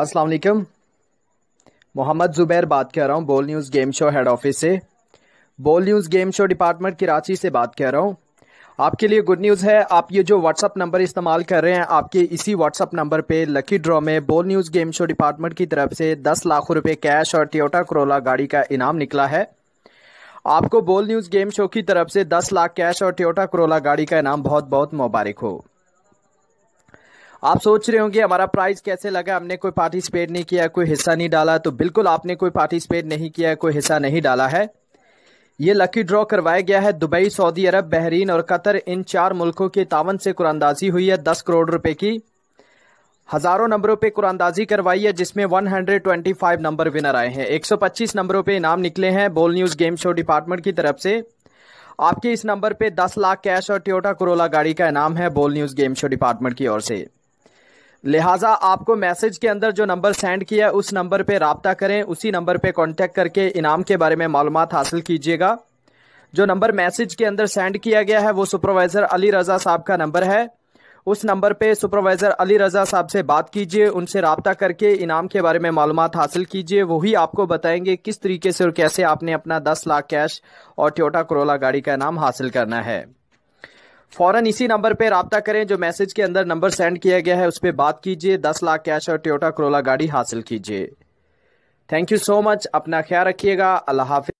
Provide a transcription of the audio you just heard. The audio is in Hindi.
अस्सलाम वालेकुम मोहम्मद ज़ुबैर बात कर रहा हूँ Bol news game show head office से Bol news game show department Karachi से बात कर रहा हूँ आपके लिए गुड न्यूज़ है आप ये जो व्हाट्सअप नंबर इस्तेमाल कर रहे हैं आपके इसी व्हाट्सअप नंबर पे लकी ड्रॉ में Bol news game show department की तरफ से दस लाख रुपए कैश और टियोटा करोला गाड़ी का इनाम निकला है आपको बोल न्यूज़ गेम शो की तरफ से दस लाख कैश और टियोटा करोला गाड़ी का इनाम बहुत बहुत मुबारक हो आप सोच रहे होंगे हमारा प्राइस कैसे लगा हमने कोई पार्टिसिपेट नहीं किया कोई हिस्सा नहीं डाला तो बिल्कुल आपने कोई पार्टिसिपेट नहीं किया कोई हिस्सा नहीं डाला है ये लकी ड्रॉ करवाया गया है दुबई सऊदी अरब बहरीन और कतर इन चार मुल्कों के तावन से कुरानंदाजी हुई है दस करोड़ रुपए की हजारों नंबरों पे कुरानंदाजी करवाई है जिसमें 125 नंबर विनर आए हैं 125 नंबरों पे इनाम निकले हैं बोल न्यूज़ गेम शो डिपार्टमेंट की तरफ से आपके इस नंबर पे 10 लाख कैश और टोयोटा कोरोला गाड़ी का इनाम है बोल न्यूज़ गेम शो डिपार्टमेंट की ओर से लिहाजा आपको मैसेज के अंदर जो नंबर सेंड किया है उस नंबर पे रबता करें उसी नंबर पे कांटेक्ट करके इनाम के बारे में मालूम हासिल कीजिएगा जो नंबर मैसेज के अंदर सेंड किया गया है वो सुपरवाइज़र अली रज़ा साहब का नंबर है उस नंबर पे सुपरवाइज़र अली रज़ा साहब से बात कीजिए उनसे रबता करके इनाम के बारे में मालूम हासिल कीजिए वही आपको बताएंगे किस तरीके से और कैसे आपने अपना दस लाख कैश और ट्योटा करोला गाड़ी का इनाम हासिल करना है फौरन इसी नंबर पर रबता करें जो मैसेज के अंदर नंबर सेंड किया गया है उस पर बात कीजिए दस लाख कैश और ट्योटा करोला गाड़ी हासिल कीजिए थैंक यू सो मच अपना ख्याल रखिएगा अल्लाह हाफि